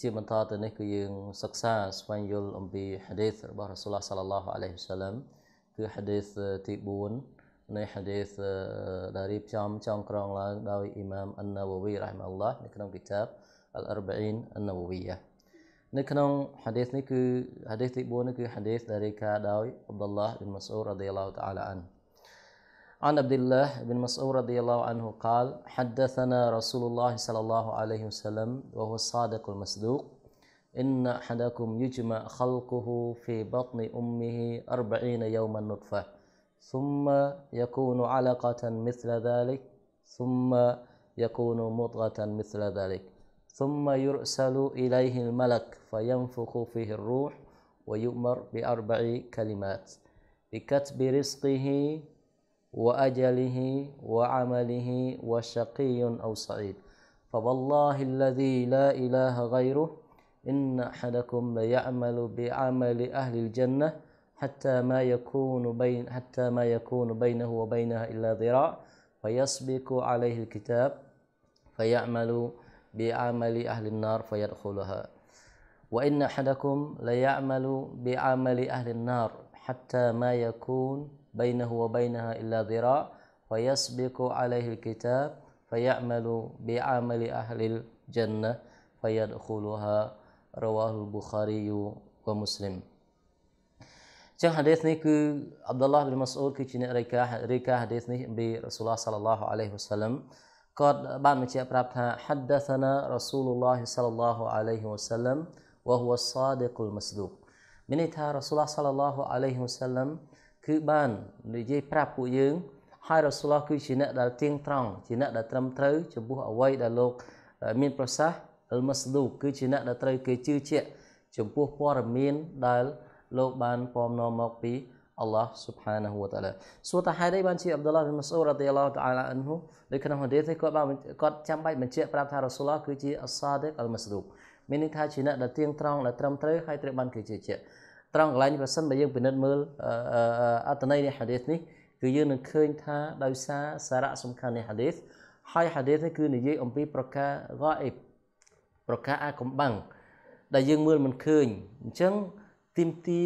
ជាបន្តទៅនេះគឺយើងសិក្សាស្វែងយល់អំពី hadith របស់ Rasulullah sallallahu alaihi wasallam គឺ hadith ទី4នៃ hadith ដែលរៀបចំចងក្រងឡើងដោយ Imam An-Nawawi rahimahullah នៅក្នុង kitab Al-Arba'in An-Nawawiyyah នៅក្នុង hadith នេះគឺ hadith ទី4នេះគឺ hadith ដែលរាយការណ៍ដោយ Abdullah bin Mas'ud radhiyallahu ta'ala anhu عن عبد الله بن مسعود رضي الله عنه قال حدثنا رسول الله صلى الله عليه وسلم وهو الصادق المصدوق إن أحدكم يجمع خلقه في بطن أمه أربعين يوما نطفة ثم يكون علقة مثل ذلك ثم يكون مضغة مثل ذلك ثم يرسل إليه الملك فينفخ فيه الروح ويؤمر بأربع كلمات بكتب رزقه وأجله وعمله وشقي أو سعيد فوالله الذي لا إله غيره إن أحدكم ليعمل بعمل أهل الجنة حتى ما يكون بين حتى ما يكون بينه وبينها إلا ذراع فيسبق عليه الكتاب فيعمل بعمل أهل النار فيدخلها وإن أحدكم ليعمل بعمل أهل النار حتى ما يكون بينه وبينها إلا ذراع فيسبق عليه الكتاب فيعمل بعمل أهل الجنة فيدخلها رواه البخاري ومسلم جن حديث نيك عبد الله بن مسعود كي تشني ريكا ريكا حديث نيك برسول الله صلى الله عليه وسلم قد بعد ما حدثنا رسول الله صلى الله عليه وسلم وهو الصادق المصدوق من تا رسول الله صلى الله عليه وسلم គឺបាននិយាយប្រាប់ពួកយើងហើយរ៉ាស៊ូលឡោះគឺជាអ្នកដែលទៀងត្រង់ជាអ្នកដែលត្រឹមត្រូវចំពោះអ្វីដែលលោកមានប្រសាសន៍អ៊ីលម៉ាស្ឌូគឺជាអ្នកដែលត្រូវគេជឿជាក់ចំពោះព័ត៌មានដែលលោកបានពំនាំមកពី Allah Subhanahu wa Ta'ala សួរតើហេតុអីបានជា Abdullah bin Mas'ud radhiyallahu ta'ala anhu នៅក្នុងហឌីសនេះគាត់បានគាត់ចាំបាច់បញ្ជាក់ប្រាប់ថា Rasulullah គឺជា As-Sadiq al-Masduq មានន័យថាជាអ្នកដែលទៀងត្រង់ដែលត្រឹមត្រូវហើយត្រូវបានគេជឿជាក់ត្រង់កន្លែងនេះប្រសិនបើយើងពិនិត្យមើលអត្ថន័យនៃហាឌីសនេះគឺយើងនឹងឃើញថាដោយសារសារៈសំខាន់នៃហាឌីសហើយហាឌីសនេះគឺនិយាយអំពីប្រការហ្គាអ៊ីបប្រការអាកំបាំងដែលយើងមើលមិនឃើញអញ្ចឹងទីមទា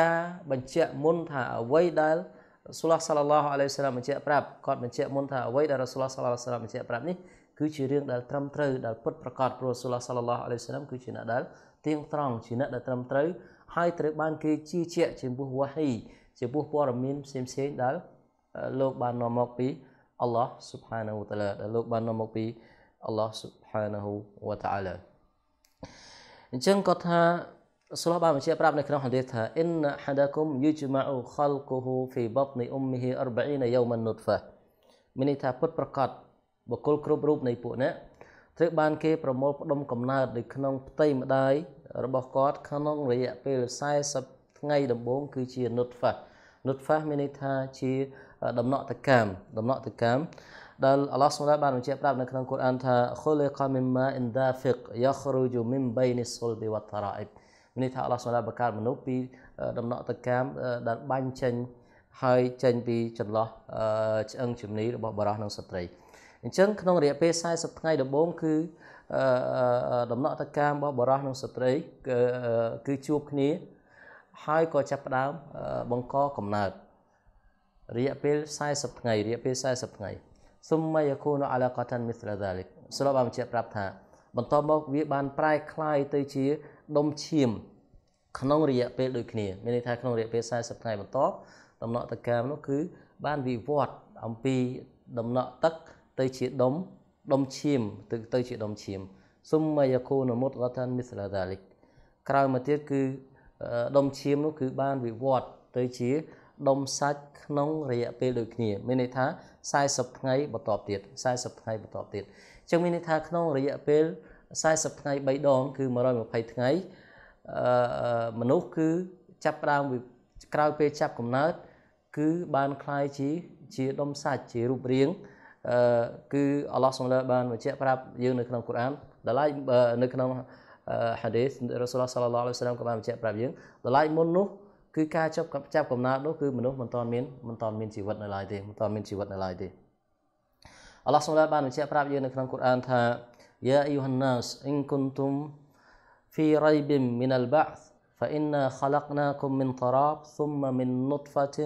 ការបញ្ជាក់មុនថាអ្វីដែលរ៉ាសូលសាឡឡោះអាឡៃសាឡាមបញ្ជាក់ប្រាប់គាត់បញ្ជាក់មុនថាអ្វីដែលរ៉ាសូលសាឡឡោះសាឡាមបញ្ជាក់ប្រាប់នេះគឺជារឿងដែលត្រឹមត្រូវដែលពិតប្រាកដព្រោះរ៉ាសូលសាឡឡោះអាឡៃសាឡាមគឺជាអ្នកដែលទៀងត្រង់ជាអ្នកដែលត្រឹមត្រូវហើយត្រូវបានគេជឿជាក់ចំពោះវ៉ាហ៊ីចំពោះព័ត៌មានផ្សេងៗដែលលោកបាននាំមកពី Allah Subhanahu wa ta'ala ដែលលោកបាននាំមកពី Allah Subhanahu wa ta'ala អញ្ចឹងគាត់ថាសូលបានបញ្ជាក់ប្រាប់នៅក្នុងហាឌីសថា inna hadakum yujma'u khalquhu fi batni ummihi 40 yawman nutfah មានន័យថាពិតប្រកបបុគ្គលគ្រប់រូបនៃពួកអ្នកត្រូវបានគេប្រមូលផ្ដុំកំណើតនៅក្នុងផ្ទៃម្ដាយរបស់គាត់ក្នុងរយៈពេល40ថ្ងៃដំបូងគឺជា nutfa nutfa មានន័យថាជាដំណក់តកម្មដំណក់តកម្មដែលអល់ឡោះសុបហានបានបញ្ជាក់ប្រាប់នៅក្នុងកូរ៉ានថា khuliqa min ma'in dafiq yakhruju min bayni sulbi wat tara'ib មានន័យថាអល់ឡោះសុបហានបង្កើតមនុស្សពីដំណក់តកម្មដែលបាញ់ចេញហើយចេញពីចន្លោះឆ្អឹងជំនីរបស់បរិះនិងស្ត្រីអញ្ចឹងក្នុងរយៈពេល40ថ្ងៃដំបូងគឺដំណក់តកម្មរបស់បរោះនិងស្ត្រីគឺជួបគ្នា ហើយក៏ចាប់ផ្ដើមបង្កកំណើតរយៈពេល40ថ្ងៃរយៈពេល40ថ្ងៃសុំមយគូនអាឡាកតានមិស្លាដាលិកស្របបានបញ្ជាក់ប្រាប់ថាបន្តមកវាបាន ប្រែคล้ายទៅជាដុំឈាម ក្នុងរយៈពេលដូចគ្នាមានន័យថាក្នុងរយៈពេល40ថ្ងៃបន្តដំណក់តកម្មនោះគឺបានវិវត្តអំពីដំណក់ទឹកទៅជាដុំដុំឈាម ទៅទៅ ជាដុំឈាមសុំមយកូនមុតរតានមិសឡាដាលិកក្រោយមកទៀតគឺដុំឈាមនោះ គឺបានវិវត្ត ទៅ ជាដុំសាច់ក្នុងរយៈពេលដូចគ្នាមានន័យថា40ថ្ងៃបន្តទៀត40ថ្ងៃបន្តទៀតអញ្ចឹងមានន័យថាក្នុងរយៈពេល40ថ្ងៃ3ដង គឺ120ថ្ងៃអឺមនុស្សគឺចាប់ផ្ដើមក្រោយពេលចាប់កំណើតគឺបានคล้ายជាជាដុំសាច់ជារូបរាងអឺគឺអល់ឡោះសុំឡាបានបញ្ជាក់ប្រាប់យើងនៅក្នុងកូរ៉ានដល់ឡាយនៅក្នុងហាឌីសរ៉ូសូលសាឡឡោះអាឡៃសាឡាមក៏បានបញ្ជាក់ប្រាប់យើងដល់ឡាយមុននោះគឺការចាប់ចាប់កំណើតនោះគឺមនុស្សមិនទាន់មានមិនទាន់មានជីវិតនៅឡើយទេមិនទាន់មានជីវិតនៅឡើយទេអល់ឡោះសុំឡាបានបញ្ជាក់ប្រាប់យើងនៅក្នុងកូរ៉ាន ថាយ៉ាអ៊ីយូហានណាសអ៊ីនគុនទុំ في ريب من البعث فإنا خلقناكم من تراب ثم من نطفة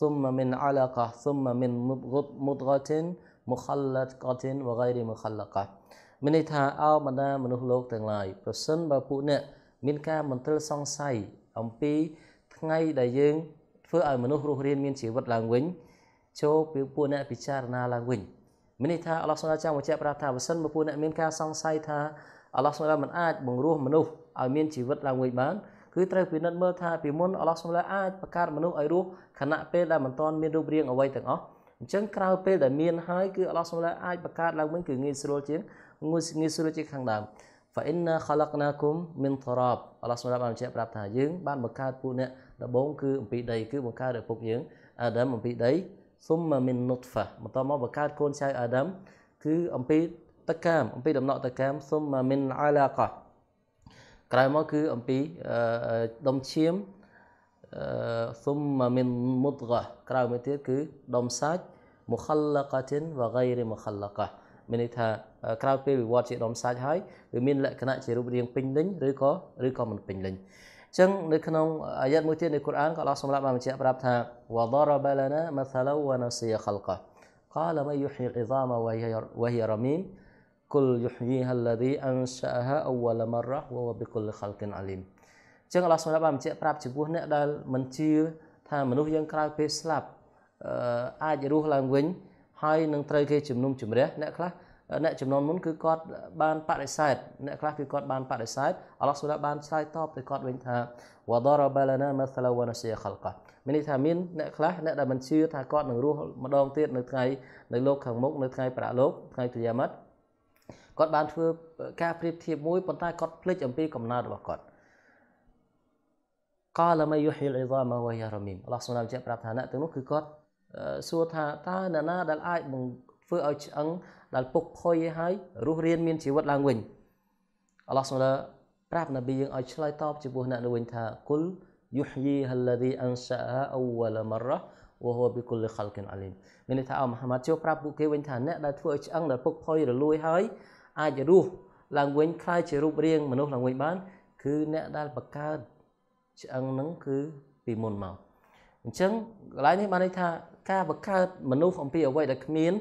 ثم من علقة ثم من مضغة មុខលតកតិនវកៃរីមុខលកាមានន័យថាអោបណ្ដាមនុស្សលោកទាំងឡាយប្រសិនបើពួកអ្នកមានការមន្ទិលសង្ស័យអំពីថ្ងៃដែលយើងធ្វើឲ្យមនុស្សរស់រានមានជីវិតឡើងវិញចូលពីពួកអ្នកពិចារណាឡើងវិញមានន័យថាអល់ឡោះសុណាចាំបញ្ជាក់ប្រាប់ថាបើសិនបើពួកអ្នកមានការសង្ស័យថាអល់ឡោះសុណាមិនអាចបង្រោះមនុស្សឲ្យមានជីវិតឡើងវិញបាន គឺត្រូវពិនិត្យមើលថាពីមុនអល់ឡោះសុណាអាចបង្កើតមនុស្សឲ្យរស់ខណៈពេលដែលមិនទាន់មានរូបរាងអ្វីទាំងអស់អញ្ចឹងក្រោយពេលដែលមានហើយគឺអល់ឡោះសុំឡាអាចបង្កើតឡើងវិញគឺងាយស្រួលជាងងាយស្រួលជាងខាងដើម fa inna khalaqnakum min turab អល់ឡោះសុំឡាបានបញ្ជាក់ប្រាប់ថាយើងបានបង្កើតពួកអ្នកដំបូងគឺអំពីដីគឺបង្កើតឪពុកយើងអាដាមអំពីដី thumma min nutfah បន្តមកបង្កើតកូនចៅអាដាមគឺអំពីតកាមអំពីដំណក់តកាម thumma min alaqah ក្រោយមកគឺអំពីដុំឈាម آه، ثم من مضغة كراو متير كي دمساج مخلقة وغير مخلقة من إتها كراو بي بواتي دمساج هاي ومن لأكنا تيرو بريم بينلين ريكو ريكو من بينلين شن نكنا آيات متير القرآن قال الله سبحانه وتعالى مجيء برابتها وضرب لنا مثلا ونسي خلقه قال من يحيي العظام وهي وهي كل يحييها الذي أنشأها أول مرة وهو بكل خلق عليم ចឹងអល់ឡោះសម្រាប់បានបញ្ជាក់ប្រាប់ចំពោះអ្នកដែលមិនជឿថាមនុស្សយើងក្រោយពេលស្លាប់អាចរស់ឡើងវិញហើយនឹងត្រូវគេជំនុំជម្រះអ្នកខ្លះអ្នកចំនួនមុនគឺគាត់បានបដិសេធអ្នកខ្លះគឺគាត់បានបដិសេធអល់ឡោះសុលាបានឆ្លើយតបទៅគាត់វិញថាវដរបាលណាមសឡាវណាសៀខលកមានន័យថាមានអ្នកខ្លះអ្នកដែលមិនជឿថាគាត់នឹងរស់ម្ដងទៀតនៅថ្ងៃនៅលោកខាងមុខនៅថ្ងៃប្រាក់លោកថ្ងៃទិយាម៉ាត់គាត់បានធ្វើការប្រៀបធៀបមួយប៉ុន្តែគាត់ភ្លេចអំពីកំណើតរបស់គាត់កលមយុហ៊ីលអ៊ីហ្សាមវ៉ាយារ៉ាមីមអល់ឡោះសុណាមជាប្រាប់ថាអ្នកទាំងនោះគឺគាត់សួរថាតើអ្នកណាដែលអាចធ្វើឲ្យឆ្អឹងដែលពុកផុយហើយរស់រានមានជីវិតឡើងវិញអល់ឡោះសុណាប្រាប់នប៊ីយើងឲ្យឆ្លើយតបជាមួយអ្នកនោះវិញថាគុលយុហ៊ីហលឡាឌីអានសាអាអវលមរ៉ាវហូប៊ីគុលខលកិនអាលីមមានន័យថាអមហាម៉ាត់ជួប្រាប់ពួកគេវិញថាអ្នកដែលធ្វើឲ្យឆ្អឹងដែលពុកផុយរលួយហើយអាចរស់ឡើងវិញคล้ายជារូបរាង មនុស្សឡើងវិញបានគឺអ្នកដែលបង្កើតឆ្អឹងហ្នឹងគឺពីមុនមកអញ្ចឹងកន្លែងនេះបានន័យថាការបង្កើតមនុស្សអំពីអ្វីដែលគ្មាន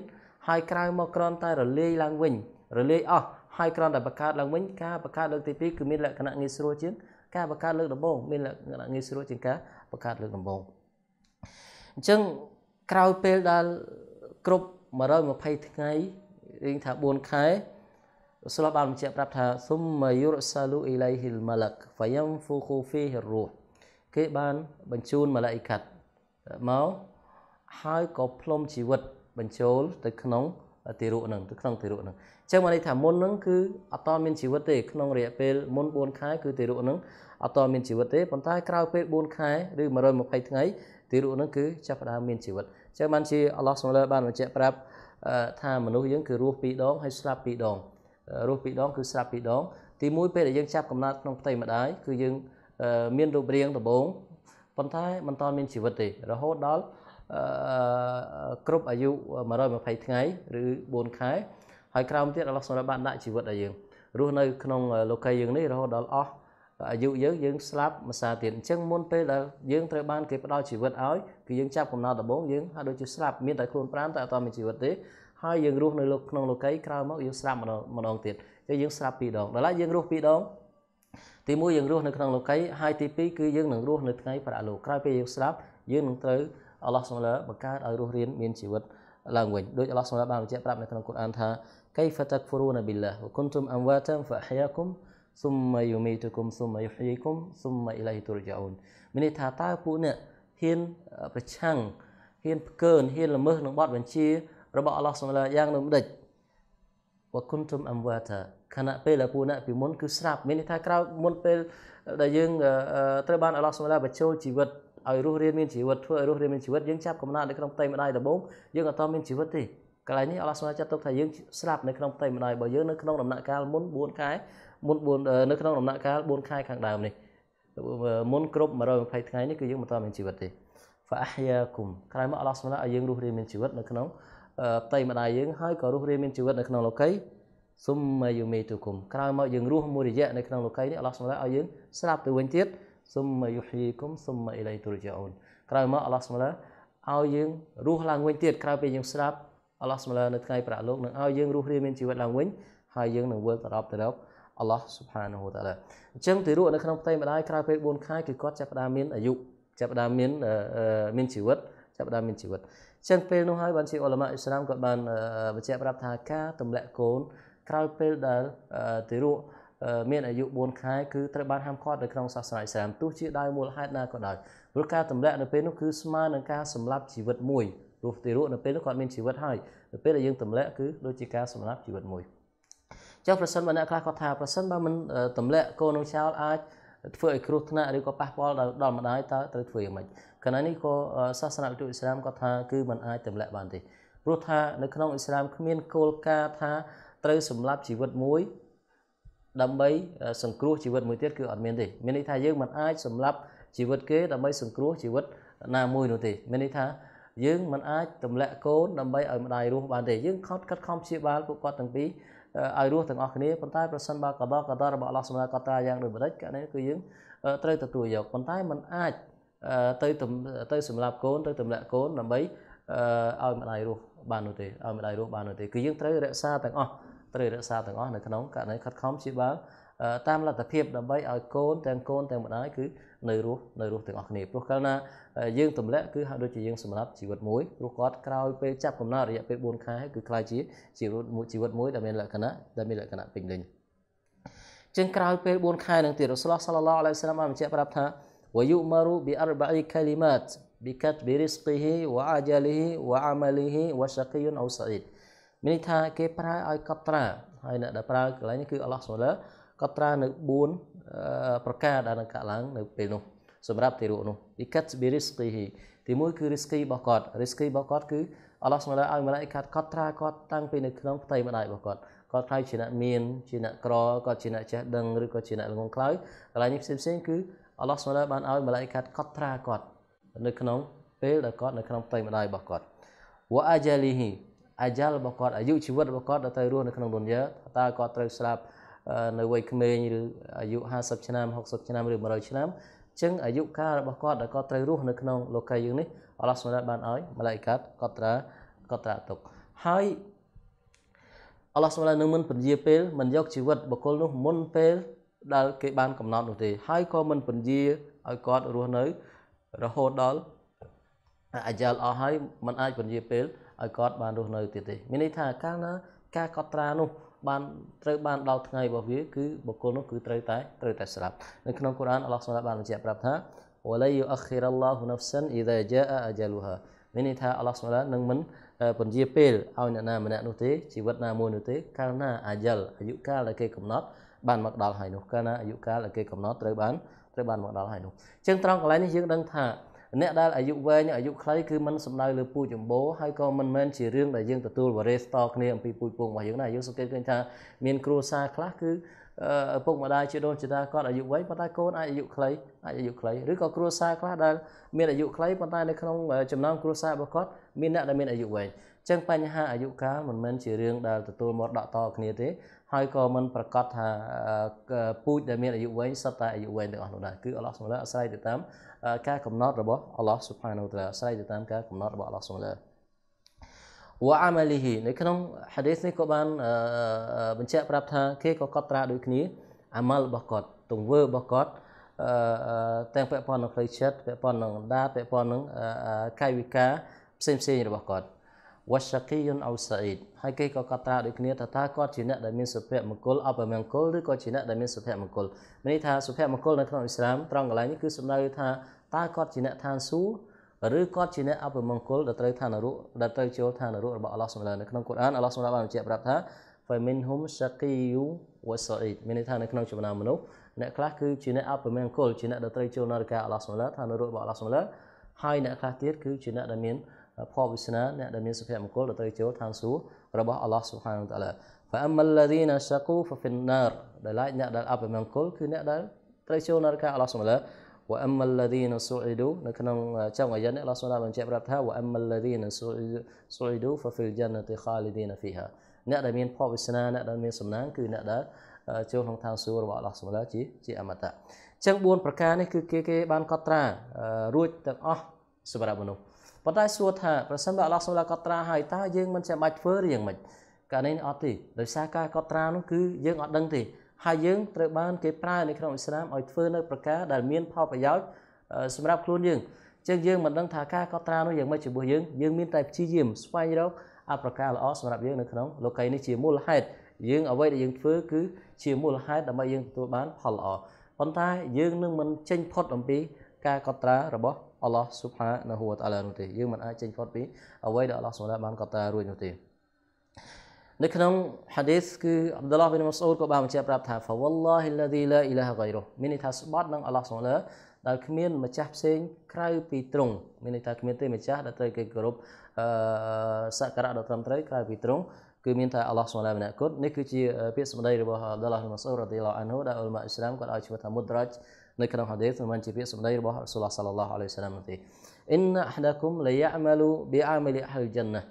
ហើយក្រៅមកក្រន់តែរលាយឡើងវិញ រលាយអស់ហើយក្រន់តែបង្កើតឡើងវិញការបង្កើតលើកទី2គឺមានលក្ខណៈងាយស្រួលជាងការបង្កើតលើកដំបូងមានលក្ខណៈងាយស្រួលជាងការបង្កើតលើកដំបូងអញ្ចឹងក្រោយពេលដែលគ្រប់120ថ្ងៃរៀងថា4ខែរស្លាប់បានបញ្ជាក់ប្រាប់ថាស៊ុមមយុរសាលូអ៊ីឡៃហ៊ីលម៉ាឡាក់ហ្វាយ៉ាំហ្វូខូហ្វីហ៊ីរូគេបានបញ្ជូនម៉ាឡាអ៊ីកាត់មកហើយក៏ផ្លុំជីវិតបញ្ចូល ទៅក្នុងទីរក់នឹងទៅក្នុងទីរក់នឹងអញ្ចឹងមកន័យថាមុននឹងគឺអត់តមានជីវិតទេក្នុងរយៈពេលមុន4ខែគឺទីរក់នឹងអត់តមានជីវិតទេប៉ុន្តែក្រោយពេល4ខែឬ120ថ្ងៃទីរក់នឹងគឺចាប់ផ្ដើមមានជីវិតអញ្ចឹងបានជាអល់ឡោះសុំលើបានបញ្ជាក់ប្រាប់ថាមនុស្សយើងគឺរស់ពីរដងហើយស្លាប់ពីរដងរស់ពីដងគឺស្រាប់ពីដង ទី1ពេលដែលយើងចាប់កំណត់ក្នុងផ្ទៃម្ដាយគឺយើងមានរូបរាងដំបូងប៉ុន្តែមិនទាន់មានជីវិតទេរហូតដល់គ្រប់អាយុ120ថ្ងៃឬ4ខែហើយក្រោមទៀតអល់ឡោះសម្រាប់បានដាក់ជីវិតឲ្យយើងរស់នៅក្នុងលោកីយយើងនេះរហូតដល់អស់អាយុយើងយើងស្លាប់មួយសារទៀតអញ្ចឹងមុនពេលដែលយើងត្រូវបានគេផ្ដល់ជីវិតឲ្យគឺយើងចាប់កំណត់ដំបូងយើងហាក់ដូចជាស្លាប់មានតែខ្លួនប្រាណតែអត់មានជីវិតទេហើយយើងរស់នៅលោកក្នុងលោកីក្រោយមកយើងស្លាប់ម្ដងម្ដងទៀតគឺយើងស្លាប់ពីរដងដល់ឡាយើងរស់ពីរដងទី1យើងរស់នៅក្នុងលោកីហើយទី2គឺយើងនឹងរស់នៅថ្ងៃប្រាក់លោកក្រោយពេលយើងស្លាប់យើងនឹងត្រូវអល់ឡោះសុំឡាបង្កើតឲ្យរស់រៀនមានជីវិតឡើងវិញដូចអល់ឡោះសុំឡាបានបញ្ជាក់ប្រាប់នៅក្នុងកូរ៉ានថាកៃហ្វតាក់ហ្វូរូណាប៊ីឡាហ៍វគុនទុមអំវ៉ាតាំហ្វាហ្យាគុមសុំម៉ាយូមីទុគុមសុំម៉ាយូហ៊ីគុមសុំម៉ាអ៊ីឡៃទូរជាអូនមានន័យថាតើពួកអ្នកហ៊ានប្រឆាំងហ៊ានផ្កើនហ៊ានល្មើសនឹងបទបញ្ជារបស់អល់ឡោះសុំឡាយ៉ាងនោះម្ដេចវគុនទុំអមវ៉ាថាខណៈពេលដែលពួកអ្នកពីមុនគឺស្លាប់មានន័យថាក្រោយមុនពេលដែលយើងត្រូវបានអល់ឡោះសុំឡាបញ្ចូលជីវិតឲ្យរស់រៀនមានជីវិតធ្វើឲ្យរស់រៀនមានជីវិតយើងចាប់កំណត់នៅក្នុងផ្ទៃម្ដាយដំបូងយើងអត់តមានជីវិតទេកន្លែងនេះអល់ឡោះសុំឡាចាត់ទុកថាយើងស្លាប់នៅក្នុងផ្ទៃម្ដាយរបស់យើងនៅក្នុងដំណាក់កាលមុន4ខែមុន4នៅក្នុងដំណាក់កាល4ខែខាងដើមនេះមុនគ្រប់120ថ្ងៃនេះគឺយើងមិនតមានជីវិតទេ فأحياكم ក្រោយមកអល់ឡោះសុំឡាឲ្យយើងរស់រៀនមានជីវិតនៅក្នុងផ្ទៃម្ដាយយើងហើយក៏រស់រានមានជីវិតនៅក្នុងលោកីសុំមយុមេទុគុំក្រោយមកយើង រស់មួយរយៈនៅក្នុងលោកីនេះអល់ឡោះសម្រាប់ឲ្យយើងស្លាប់ទៅវិញទៀតសុំមយុហ៊ីគុំសុំអ៊ីឡៃទុរជាអូនក្រោយមកអល់ឡោះសម្រាប់ឲ្យយើងរស់ឡើងវិញទៀតក្រោយពេលយើងស្លាប់អល់ឡោះសម្រាប់នៅថ្ងៃប្រាក់លោកនឹងឲ្យយើងរស់រានមានជីវិតឡើងវិញហើយយើងនឹងវិលត្រឡប់ទៅរកអល់ឡោះ Subhanahu Wa Ta'ala អញ្ចឹងទីរក់នៅក្នុងផ្ទៃម្ដាយក្រោយពេល4ខែគឺគាត់ចាប់ផ្ដើមមានអាយុចាប់ផ្ដើមមានមានជីវិតចាប់ផ្ដើមមានជីវិតចឹងពេលនោះហើយបានជាអ៊ុលម៉ាអ៊ីស្លាមក៏បានបញ្ជាក់ប្រាប់ថាការទម្លាក់កូនក្រោយពេលដែលទារកមានអាយុ4ខែគឺត្រូវបានហាមឃាត់នៅក្នុងសាសនាអ៊ីស្លាមទោះជាដោយមូលហេតុណាក៏ដោយព្រោះការទម្លាក់នៅពេលនោះគឺស្មើនឹងការសម្លាប់ជីវិតមួយព្រោះទារកនៅពេលនោះគាត់មានជីវិតហើយនៅពេលដែលយើងទម្លាក់គឺដូចជាការសម្លាប់ជីវិតមួយចុះប្រសិនបើអ្នកខ្លះគាត់ថាប្រសិនបើមិនទម្លាក់កូននោះចោលអាចធ្វើឲ្យគ្រោះថ្នាក់ឬក៏ប៉ះពាល់ដល់ដល់ម្ដាយតើត្រូវធ្វើយ៉ាងម៉េចខណៈនេះក៏សាសនាវិទ្យាអ៊ីស្លាមក៏ថាគឺមិនអាចទម្លាក់បានទេព្រោះថានៅក្នុងអ៊ីស្លាមគ្មានគោលការណ៍ថាត្រូវសម្លាប់ជីវិតមួយដើម្បីសង្គ្រោះជីវិតមួយទៀតគឺអត់មានទេមានន័យថាយើងមិនអាចសម្លាប់ជីវិតគេដើម្បីសង្គ្រោះជីវិតណាមួយនោះទេមានន័យថាយើងមិនអាចទម្លាក់កូនដើម្បីឲ្យម្ដាយរស់បានទេយើងខត់ខិតខំព្យាបាលពួកគាត់ទាំងពីរឲ្យរស់ទាំងអស់គ្នាប៉ុន្តែប្រសិនបើកដោកដោរបស់អល់ឡោះសុណាកតាយ៉ាងដូចម្ដេចករណីគឺយើងត្រូវទទួលយកប៉ុន្តែมันអាចទៅទៅសម្រាប់កូនទៅទម្លាក់កូនដើម្បីឲ្យម្ដាយរស់បាននោះទេឲ្យម្ដាយរស់បាននោះទេគឺយើងត្រូវរក្សាទាំងអស់ត្រូវរក្សាទាំងអស់នៅក្នុងករណីខិតខំជាបើ តាមលទ្ធភាពដើម្បីឲ្យកូនទាំងកូនទាំងម្ដាយគឺនៅរស់នៅរស់ទាំងអស់គ្នាព្រោះកាលណាយើងទម្លាក់គឺហាក់ដូចជាយើងសម្រាប់ជីវិតមួយព្រោះគាត់ក្រោយពេលចាប់កំណើតរយៈពេល4ខែគឺខ្លាយជាជីវិតមួយជីវិតមួយដែលមានលក្ខណៈដែលមានលក្ខណៈពេញលេញជាងក្រោយពេល4ខែនឹងទៀតរ៉ូស្លោះសាឡឡោះអាឡៃសាឡាមបានបញ្ជាក់ប្រាប់ថាវយុមរុប៊ីអរបាអ៊ីកាលីម៉ាត بكتب رزقه وعجله وعمله وشقي أو سعيد មានន័យថាគេប្រើឲ្យកត់ត្រា ហើយអ្នកដែលប្រើកន្លែងនេះគឺអល់ឡោះសូឡាកត់ត្រានៅ4ប្រការដែលនឹងកើតឡើងនៅពេលនោះសម្រាប់ទារកនោះវិកាត់ប៊ីរិសគីហ៊ីទីមួយគឺ risk របស់គាត់ risk របស់គាត់គឺអល់ឡោះសម្រាប់ឲ្យម្លាយកាត់កត់ត្រាគាត់តាំងពីនៅក្នុងផ្ទៃម្ដាយរបស់គាត់គាត់ខ្ល้ายជាអ្នកមានជាអ្នកក្រគាត់ជាអ្នកចេះដឹងឬក៏ជាអ្នកល្ងងខ្លៅកន្លែងនេះផ្សេងផ្សេងគឺអល់ឡោះសម្រាប់បានឲ្យម្លាយកាត់កត់ត្រាគាត់នៅក្នុងពេលដែលគាត់នៅក្នុងផ្ទៃម្ដាយរបស់គាត់វ៉ាអាជាលីហ៊ីអាជាលរបស់គាត់អាយុជីវិតរបស់គាត់ដែលត្រូវរស់នៅក្នុងឌុនយ៉ាតើគាត់ត្រូវស្លាប់នៅវ័យក្មេងឬអាយុ50ឆ្នាំ60ឆ្នាំឬ100ឆ្នាំចឹងអាយុកាលរបស់គាត់ដែលគាត់ត្រូវរស់នៅក្នុងលោកីយើងនេះអល់ឡោះសម្រាប់បានឲ្យម៉ាឡៃកាត់គាត់ត្រាគាត់ត្រាទុកហើយអល់ឡោះសម្រាប់នឹងមិនពន្យាពេលមិនយកជីវិតបុគ្គលនោះមុនពេលដែលគេបានកំណត់នោះទេហើយក៏មិនពន្យាឲ្យគាត់រស់នៅរហូតដល់អាយ៉ាលអស់ហើយมันអាចពន្យាពេលឲ្យគាត់បានរស់នៅទៀតទេមានន័យថាកាលណាការកត់ត្រានោះបានត្រូវបានដល់ថ្ងៃរបស់វាគឺបុគ្គលនោះគឺត្រូវតែត្រូវតែស្លាប់នៅក្នុងកូរ៉ានអល់ឡោះសុឡាបានបញ្ជាក់ប្រាប់ថា ولا يؤخر الله نفسا اذا جاء اجلها មានន័យថាអល់ឡោះសុឡានឹងមិនពន្យាពេលឲ្យអ្នកណាម្នាក់នោះទេជីវិតណាមួយនោះទេកាលណាអាយលអាយុកាលដែលគេកំណត់បានមកដល់ហើយនោះកាលណាអាយុកាលដែលគេកំណត់ត្រូវបានត្រូវបានមកដល់ហើយនោះអញ្ចឹងត្រង់កន្លែងនេះយើងដឹងថាអ្នកដែលអាយុវែងអាយុខ្លីគឺมันសំដៅលើពូជអម្បូហើយក៏មិនមែនជារឿងដែលយើងទទួលវរេស្តគ្នាអំពីពូជពងរបស់យើងណាយើងសង្កេតឃើញថាមានគ្រួសារខ្លះគឺឪពុកម្ដាយជាដូនជាតាគាត់អាយុវែងប៉ុន្តែកូនអាចអាយុខ្លីអាចអាយុខ្លីឬក៏គ្រួសារខ្លះដែលមានអាយុខ្លីប៉ុន្តែនៅក្នុង ចំណោមគ្រួសាររបស់គាត់មានអ្នកដែលមានអាយុវែងអញ្ចឹងបញ្ហាអាយុកាលមិនមែនជារឿងដែលទទួលមរតកតគ្នាទេហើយក៏មិនប្រកាសថាពូជដែលមានអាយុវែងសុទ្ធតែអាយុវែងទាំងអស់នោះដែរគឺអល់ឡោះសុំឡាអាស្រ័យទៅតាមការកំណត់របស់អល់ឡោះសុផានូតាអាស្រ័យទៅតាមការកំណត់របស់អល់ឡោះសុំឡាវ៉ាអាម៉ាលីហ៊ីនៅក្នុងហាឌីសនេះក៏បានបញ្ជាក់ប្រាប់ថាគេក៏កត់ត្រាដូចគ្នាអាម៉ាល់របស់គាត់ទង្វើរបស់គាត់ទាំងពាក់ព័ន្ធនឹងផ្លូវចិត្តពាក់ព័ន្ធនឹងអណ្ដាតពាក់ព័ន្ធនឹងកាយវិការផ្សេងៗរបស់គាត់វស្សកីយុនអ៊ូសាអ៊ីតហើយគេក៏កត់ត្រាដូចគ្នាថាតើគាត់ជាអ្នកដែលមានសុភមង្គលអបមង្គលឬក៏ជាអ្នកដែលមានសុភមង្គលមានន័យថាសុភមង្គលនៅក្នុងអ៊ីស្លាមត្រង់កន្លែងនេះគឺសំដៅថាតើគាត់ជាអ្នកឋានសួគ៌ឬគាត់ជាអ្នកអបមង្គលដែលត្រូវឋានរុដែលត្រូវចូលឋានរុរបស់អល់ឡោះសម្លានៅក្នុងកូរ៉ានអល់ឡោះសម្លាបានបញ្ជាក់ប្រាប់ថា faminhum shaqiyyu wa sa'id មានន័យថានៅក្នុងចំណោមមនុស្សអ្នកខ្លះគឺជាអ្នកអបមង្គលជាអ្នកដែលត្រូវចូលនរកអល់ឡោះសម្លាឋានរុរបស់អល់ឡោះសម្លាហើយអ្នកខ្លះទៀតគឺជាអ្នកដែលមានភ័ព្វវាសនាអ្នកដែលមានសុភមង្គលទៅចូលឋានសួគ៌របស់អល់ឡោះស៊ុបហានតាឡាហ្វាអមលឌីណាសាគូហ្វិនណារដែលឡាយអ្នកដែលអបមង្គលគឺអ្នកដែលត្រូវចូលនរកអល់ឡោះស៊ុបឡាវ៉ាអមលឌីណាស៊ូអ៊ីឌូនៅក្នុងចុងអាយ៉ានេះអល់ឡោះស៊ុបឡាបញ្ជាក់ប្រាប់ថាវ៉ាអមលឌីណាស៊ូអ៊ីឌូហ្វិលយ៉ាណាទីខាលីឌីណាហ្វីហាអ្នកដែលមានភ័ព្វវាសនាអ្នកដែលមានសំណាងគឺអ្នកដែលចូលក្នុងឋានសួគ៌របស់អល់ឡោះស៊ុបឡាជាជាអមតៈអញ្ចឹង4ប្រការនេះគឺគេគេបានកត់ត្រារួចទាំងអស់សម្រាប់មនុស្សប៉ុន្តែសួរថាប្រសិនបើអល់ឡោះសុឡាកត់ត្រាហើយតើយើងមិនចាំបាច់ធ្វើរៀងមិនករណីនេះអត់ទេដោយសារការកត់ត្រានោះគឺយើងអត់ដឹងទេហើយយើងត្រូវបានគេប្រើនៅក្នុងអ៊ីស្លាមឲ្យធ្វើនៅប្រការដែលមានផលប្រយោជន៍សម្រាប់ខ្លួនយើងចឹងយើងមិនដឹងថាការកត់ត្រានោះយ៉ាងម៉េចជាមួយយើងយើងមានតែព្យាយាមស្វែងរកអប្រការល្អសម្រាប់យើងនៅក្នុងលោកីនេះជាមូលហេតុយើងអ្វីដែលយើងធ្វើគឺជាមូលហេតុដើម្បីយើងទទួលបានផលល្អប៉ុន្តែយើងនឹងមិនចេញផុតអំពី ការកត់ត្រារបស់អល់ឡោះស៊ុបហានហូវតាឡានោះទេយើងមិនអាចចេញផុតពីអ្វីដែលអល់ឡោះសម្រាប់បានកត់តារួចនោះទេនៅក្នុង hadith គឺ Abdullah bin Mas'ud ក៏បានបញ្ជាក់ប្រាប់ថា fa wallahi alladhi la ilaha ghayruh មានន័យថាស្បត់នឹងអល់ឡោះសម្រាប់ដែលគ្មានម្ចាស់ផ្សេងក្រៅពីទ្រង់មានន័យថាគ្មានទេម្ចាស់ដែលត្រូវគេគោរពអឺសក្ការៈដ៏ត្រឹមត្រូវក្រៅពីទ្រង់គឺមានថាអល់ឡោះសុបហានម្នាក់គត់នេះគឺជាពាក្យសម្ដីរបស់ Abdullah bin Mas'ud radhiyallahu anhu ដែលអ៊ុលម៉ាអ៊ីស្លាមគាត់ឲ្យឈ្មោះថា mudraj នៅក្នុងហាឌីសមិនមែនជាពាក្យសម្ដីរបស់រ៉ាសូលឡាសាឡឡោះអាឡៃសាឡាមទេអ៊ីនណាអហដាគុំលាយ៉ាម៉ាលូប៊ីអាម៉ាលីអហ្លជណា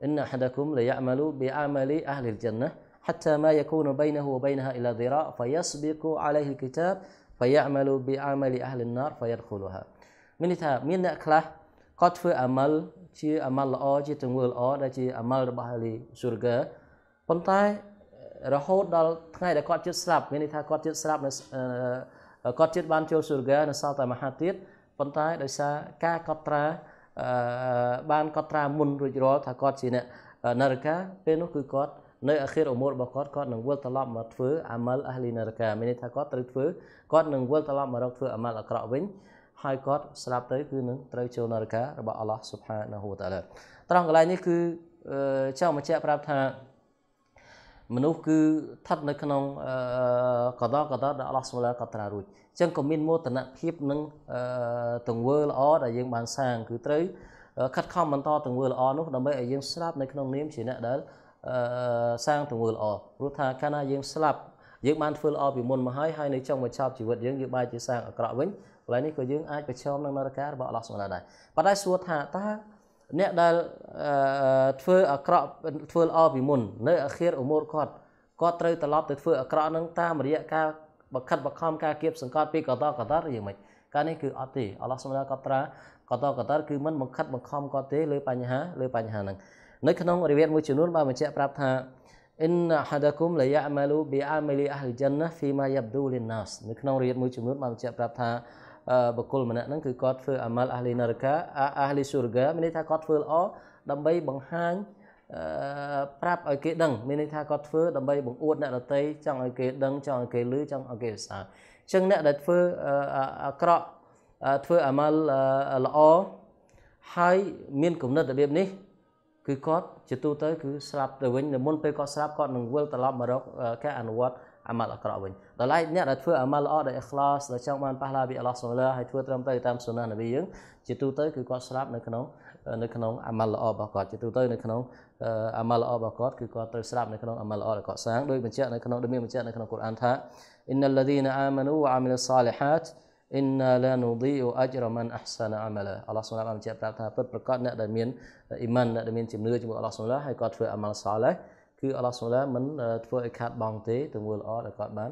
អ៊ីនណាអហដាគុំលាយ៉ាម៉ាលូប៊ីអាម៉ាលីអហ្លជណា حتى ما يكون بينه وبينها إلى ذراع فيسبق عليه الكتاب فيعمل بعمل أهل النار فيدخلها មានន័យថាមានអ្នកខ្លះគាត់ធ្វើអាម៉លជាអាម៉លល្អជាទង្វើល្អដែលជាអាម៉លរបស់អលីស៊ូរហ្គាប៉ុន្តែរហូតដល់ថ្ងៃដែលគាត់ជិតស្លាប់មានន័យថាគាត់ជិតស្លាប់នៅគាត់ជាតិបានចូល Surga នៅសល់តែមហាទៀតប៉ុន្តែដោយសារការកត់ត្រាបានកត់ត្រាមុនរួចរាល់ថាគាត់ជាអ្នកនរកាពេលនោះគឺគាត់នៅអាខិរអមររបស់គាត់គាត់នឹងវិលត្រឡប់មកធ្វើអាម៉លអះលីនរកាមានន័យថាគាត់ត្រូវធ្វើគាត់នឹងវិលត្រឡប់មករកធ្វើអាម៉លអាក្រក់វិញហើយគាត់ស្លាប់ទៅគឺនឹងត្រូវចូលនរការបស់អល់ឡោះស៊ុបហានហ៊ូតាឡាត្រង់កន្លែងនេះគឺចង់បញ្ជាក់ប្រាប់ថាមនុស្សគឺស្ថិតនៅក្នុងកដកដដែលអល់ឡោះសុបហានកត្រារួចអញ្ចឹងក៏មានមោទនភាពនឹងទង្វើល្អដែលយើងបានសាងគឺត្រូវខិតខំបន្តទង្វើល្អនោះដើម្បីឲ្យយើងស្លាប់នៅក្នុង នាមជាអ្នកដែលសាងទង្វើល្អព្រោះថាកាលណាយើងស្លាប់យើងបានធ្វើល្អពីមុនមកហើយហើយនៅចុងបញ្ចប់ជីវិតយើងយើងបែរជាសាងអាក្រក់វិញកន្លែងនេះក៏យើងអាចប្រឈមនឹងនរការបស់អល់ឡោះសុបហាដែរប៉ុន្តែសួរថាតើអ្នកដែលធ្វើអាក្រក់ធ្វើល្អពីមុននៅអាខិរអមូរគាត់គាត់ត្រូវត្រឡប់ទៅធ្វើអាក្រក់នឹងតាមរយៈការបខិតបខំការគៀបសង្កត់ពីកត កតយ៉ាងម៉េចការនេះគឺអត់ទេអល់ឡោះសុំណាកត្រាកត កតគឺមិនបង្ខិតបង្ខំគាត់ទេលើបញ្ហាលើបញ្ហាហ្នឹងនៅក្នុងរិវាទមួយចំនួនបានបញ្ជាក់ប្រាប់ថា inna hadakum la ya'malu bi amali ahli jannah fima yabdu lin nas នៅក្នុងរិយាទមួយចំនួនបានបញ្ជាក់ប្រាប់ថាបុគ្គលម្នាក់ហ្នឹងគឺគាត់ធ្វើអាម៉ាល់អាហ្លីណារកាអាហ្លីស៊ូរកាមានន័យថាគាត់ធ្វើល្អដើម្បីបង្ហាញប្រាប់ឲ្យគេដឹង មានន័យថាគាត់ធ្វើដើម្បីបង្អួតអ្នកដតីចង់ឲ្យគេដឹងចង់ឲ្យគេឮចង់ឲ្យគេសរសើរអញ្ចឹងអ្នកដែលធ្វើអាក្រក់ធ្វើអាម៉ាល់ល្អហើយមានគំនិតរបៀបនេះគឺគាត់ជាទូទៅគឺស្លាប់ទៅវិញនៅមុនពេលគាត់ស្លាប់គាត់នឹងវិលត្រឡប់មករកការអនុវត្តអាម៉ាល់អាក្រក់វិញដល់ឡែកអ្នកដែលធ្វើអាម៉ាល់ល្អដោយ ikhlas ដែលចង់បានប៉ះឡាពីអល់ឡោះសុលាហើយធ្វើត្រឹមត្រូវតាមសុណានប៊ីយើងជាទូទៅគឺគាត់ស្លាប់នៅក្នុងនៅក្នុងអាម៉ាល់ល្អរបស់គាត់ជាទូទៅនៅក្នុងអាម៉ាល់ល្អរបស់គាត់គឺគាត់ត្រូវស្លាប់នៅក្នុងអាម៉ាល់ល្អដែលគាត់សាងដោយបញ្ជាក់នៅក្នុងដូចមានបញ្ជាក់នៅក្នុងកូរ៉ានថា innal ladhina amanu wa amilus salihat inna la nudhi'u ajra man ahsana amala អល់ឡោះសុលាបានបញ្ជាក់ប្រាប់ថាពិតប្រាកដអ្នកដែលមានអ៊ីម៉ានអ្នកដែលមានជំនឿជាមួយអល់ឡោះសុលាហើយគាត់ធ្វើអាម៉ាល់សាឡេះគឺអល់ឡោះសុឡាមិនធ្វើឲ្យខាតបង់ទេទង្វើល្អដែលគាត់បាន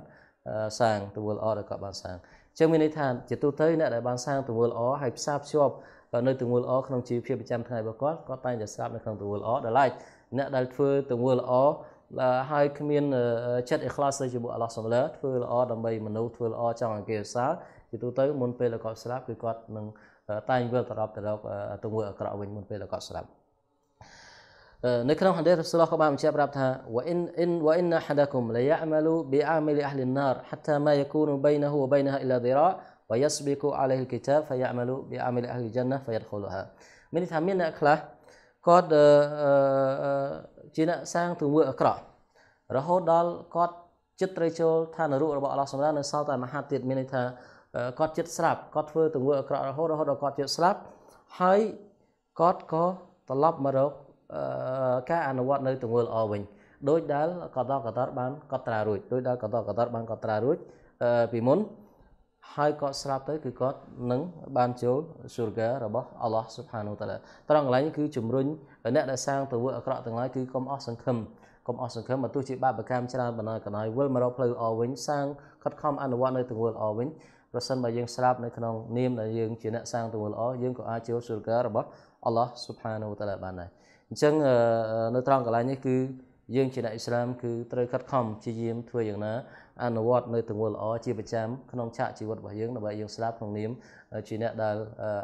សាងទង្វើល្អដែលគាត់បានសាងអញ្ចឹងមានន័យថាជាទូទៅអ្នកដែលបានសាងទង្វើល្អហើយផ្សារភ្ជាប់នៅទង្វើល្អក្នុងជីវភាពប្រចាំថ្ងៃរបស់គាត់គាត់តែងតែស្រាប់នៅក្នុងទង្វើល្អដែលឡែកអ្នកដែលធ្វើទង្វើល្អហើយគ្មានចិត្តអ៊ីខ្លាសទៅជាមួយអល់ឡោះសុឡាធ្វើល្អដើម្បីមនុស្សធ្វើល្អចង់ឲ្យគេសើជាទូទៅមុនពេលគាត់ស្លាប់គឺគាត់នឹងតែងវិលត្រឡប់ទៅរកទង្វើអាក្រក់វិញមុនពេលគាត់ស្លាប់នៅក្នុងហាឌីសរ៉ាសូលក៏បានបញ្ជាក់ប្រាប់ថា wa in in wa inna hadakum la ya'malu bi amali ahli an-nar hatta ma yakunu baynahu wa baynaha illa dhira' wa yasbiqu alayhi al-kitab fa ya'malu bi amali ahli al-jannah fa yadkhuluha មានថាមានអ្នកខ្លះគាត់ជាអ្នកសាង ទង្វើអាក្រក់រហូតដល់គាត់ចិត្តត្រូវចូលឋានរូបរបស់អល់ឡោះសម្រាប់នៅសល់តែមហាទៀតមានន័យថាគាត់ចិត្តស្លាប់គាត់ធ្វើ ទង្វើអាក្រក់រហូតរហូតដល់គាត់ចិត្តស្លាប់ហើយគាត់ក៏ត្រឡប់មករកការអនុវត្តនៅទង្វើល្អវិញដោយដែលកតកតបានកត់ត្រារួចដោយដែលកតកតបានកត់ត្រារួចពីមុនហើយគាត់ស្លាប់ទៅគឺគាត់នឹងបានចូលសុរហ្គារបស់អល់ឡោះស៊ុបហានូតាឡាត្រង់កន្លែងគឺជំរុញអ្នកដែលសាងទៅធ្វើអាក្រក់ទាំងឡាយគឺកុំអស់សង្ឃឹមកុំអស់សង្ឃឹមបើទោះជាបាបកម្មច្រើនបណ្ដោយក៏ដោយវិលមករកផ្លូវល្អវិញសាងខិតខំអនុវត្ត នៅទង្វើល្អវិញប្រសិនបើយើងស្លាប់នៅក្នុងនាមដែលយើងជាអ្នកសាងទង្វើល្អយើងក៏អាចចូលសុរហ្គារបស់អល់ឡោះស៊ុបហានូតាឡាបានដែរអញ្ចឹងនៅត្រង់កន្លែងនេះគឺយើងជាអ្នកអ៊ីស្លាមគឺត្រូវខិតខំព្យាយាមធ្វើយ៉ាងណាអនុវត្តនៅទង្វើល្អជាប្រចាំក្នុងឆាកជីវិតរបស់យើងដើម្បីយើងស្លាប់ក្នុងនាម ជាអ្នកដែល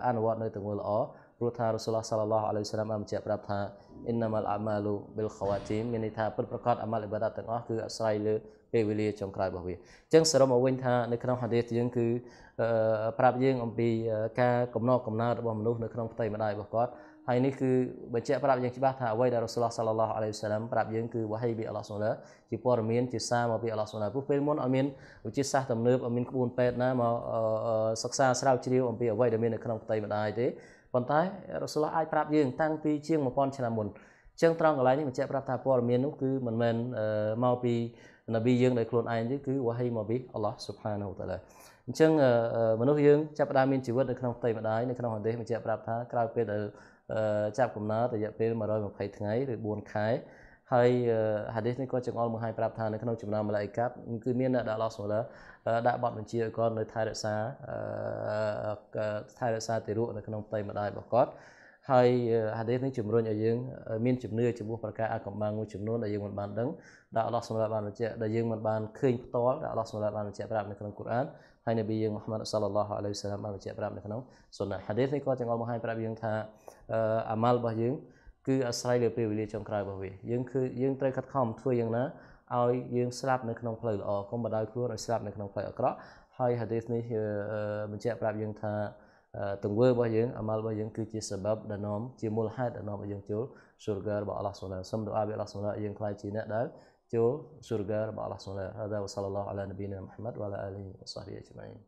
អនុវត្តនៅទង្វើល្អព្រោះថារ៉ូសូលសាឡឡោះអាឡៃសាឡាមបានបញ្ជាក់ប្រាប់ថាអ៊ីនណាម៉ាល់អាម៉ាលូប៊ីលខវ៉ាទីមមានន័យថាពិតប្រាកដអាម៉ាល់អ៊ីបាដាទាំងអស់គឺអាស្រ័យលើពេលវេលាចុងក្រោយរបស់វាអញ្ចឹងសរុបមកវិញថានៅក្នុងហាឌីសយើងគឺប្រាប់យើងអំពីការកំណត់កំណើតរបស់មនុស្សនៅក្នុងផ្ទៃម្ដាយរបស់គាត់ហើយនេះគឺបញ្ជាក់ប្រាប់យើងច្បាស់ថាអ្វីដែលរ៉ូសូលសាឡឡោះអាឡៃសាឡាមប្រាប់យើងគឺវ៉ាហីពីអល់ឡោះសូឡាជាព័ត៌មានជាសារមកពីអល់ឡោះសូឡាព្រោះពេលមុនអត់មានវិទ្យាសាស្ត្រទំនើបអត់មានក្បួនពេទ្យណាមកសិក្សាស្រាវជ្រាវអំពីអ្វីដែលមាននៅក្នុងផ្ទៃម្ដាយទេប៉ុន្តែរ៉ូសូលអាចប្រាប់យើងតាំងពីជាង1000ឆ្នាំមុនចឹងត្រង់កន្លែងនេះបញ្ជាក់ប្រាប់ថាព័ត៌មាននោះគឺមិនមែនមកពីនប៊ីយើងដោយខ្លួនឯងទេគឺវ៉ាហីមកពីអល់ឡោះស៊ុបហានូតាឡាអញ្ចឹងមនុស្សយើងចាប់ផ្ដើមមានជីវិតនៅក្នុងផ្ទៃម្ដាយនៅក្នុងហន្ទេសបញ្ជាក់ប្រាប់ថាក្រោយពេលដែលចាប់កំណើតរយៈពេល120ថ្ងៃឬ4ខែហើយហាឌីសនេះក៏ចង្អុលបង្ហាញប្រាប់ថានៅក្នុងចំណោមមឡៃកាត់គឺមានអ្នកដាក់ឡោះសូឡាដាក់បទបញ្ជាឲ្យគាត់នៅថែរក្សាថែរក្សាទីរក់នៅក្នុងផ្ទៃម្ដាយរបស់គាត់ហើយហាឌីសនេះជំរុញឲ្យយើងមានជំនឿចំពោះប្រការអកម្មាំងមួយចំនួនដែលយើងមិនបានដឹងដែលអល់ឡោះសម្រាប់បានបញ្ជាក់ដែលយើងមិនបានឃើញផ្ទាល់ដែលអល់ឡោះសម្រាប់បានបញ្ជាក់ប្រាប់នៅក្នុងកូរ៉ានហើយនប៊ីយើងមូហាម៉ាត់សាឡឡោះអាឡៃហ៊ីសឡាមបានបញ្ជាក់ប្រាប់នៅក្នុងសុណាហាឌីសនេះក៏ចង្អុលបង្ហាញប្រាប់យើងថាអាម៉ាល់របស់យើងគឺអាស្រ័យលើពេលវេលាចុងក្រោយរបស់វាយើងគឺយើងត្រូវខិតខំធ្វើយ៉ាងណាឲ្យយើងស្លាប់នៅក្នុងផ្លូវល្អកុំបដៅខ្លួនឲ្យស្លាប់នៅក្នុងផ្លូវអាក្រក់ហើយហាឌីសនេះបញ្ជាក់ប្រាប់យើងថាទង្វើរបស់យើងអាម៉ាល់របស់យើងគឺជាសបាប់ដែលនាំជាមូលហេតុដែលនាំឲ្យយើងចូលសុរហ្គារបស់អល់ឡោះសុណាសូមដុអាពីអល់ឡោះសុណាយើងខ្លាចជាអ្នកដែលចូលសុរហ្គារបស់អល់ឡោះសុណាហើយវ៉ាសាឡឡោះអាឡានប៊ីណាមហាម៉ាត់វ៉ាឡាអាលីវ៉ាសាហ៊ីអ៊ីអ៊ីម៉ាអ៊ីន